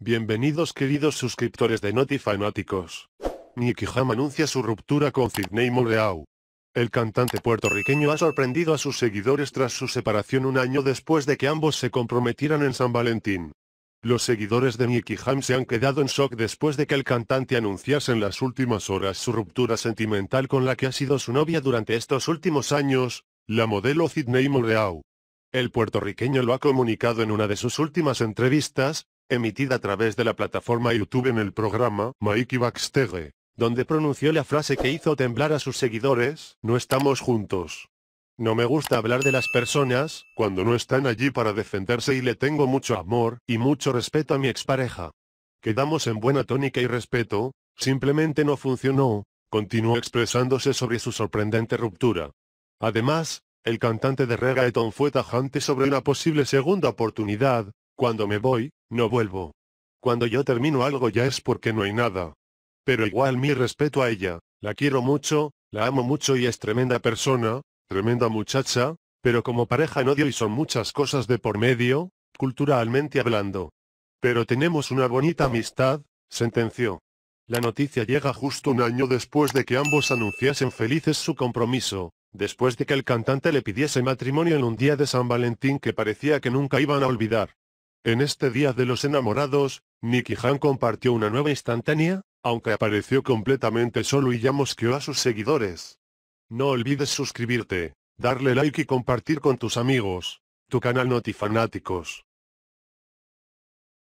Bienvenidos queridos suscriptores de NotiFanáticos. Nicky Jam anuncia su ruptura con Sidney Moreau. El cantante puertorriqueño ha sorprendido a sus seguidores tras su separación un año después de que ambos se comprometieran en San Valentín. Los seguidores de Nicky Jam se han quedado en shock después de que el cantante anunciase en las últimas horas su ruptura sentimental con la que ha sido su novia durante estos últimos años, la modelo Sidney Moreau. El puertorriqueño lo ha comunicado en una de sus últimas entrevistas, emitida a través de la plataforma YouTube en el programa Mikey Backstage, donde pronunció la frase que hizo temblar a sus seguidores, no estamos juntos. No me gusta hablar de las personas, cuando no están allí para defenderse y le tengo mucho amor y mucho respeto a mi expareja. Quedamos en buena tónica y respeto, simplemente no funcionó, continuó expresándose sobre su sorprendente ruptura. Además, el cantante de reggaeton fue tajante sobre una posible segunda oportunidad, cuando me voy, no vuelvo. Cuando yo termino algo ya es porque no hay nada. Pero igual mi respeto a ella, la quiero mucho, la amo mucho y es tremenda persona, tremenda muchacha, pero como pareja no odio y son muchas cosas de por medio, culturalmente hablando. Pero tenemos una bonita amistad, sentenció. La noticia llega justo un año después de que ambos anunciasen felices su compromiso, después de que el cantante le pidiese matrimonio en un día de San Valentín que parecía que nunca iban a olvidar. En este Día de los Enamorados, Nicky Han compartió una nueva instantánea, aunque apareció completamente solo y ya mosqueó a sus seguidores. No olvides suscribirte, darle like y compartir con tus amigos. Tu canal Notifanáticos.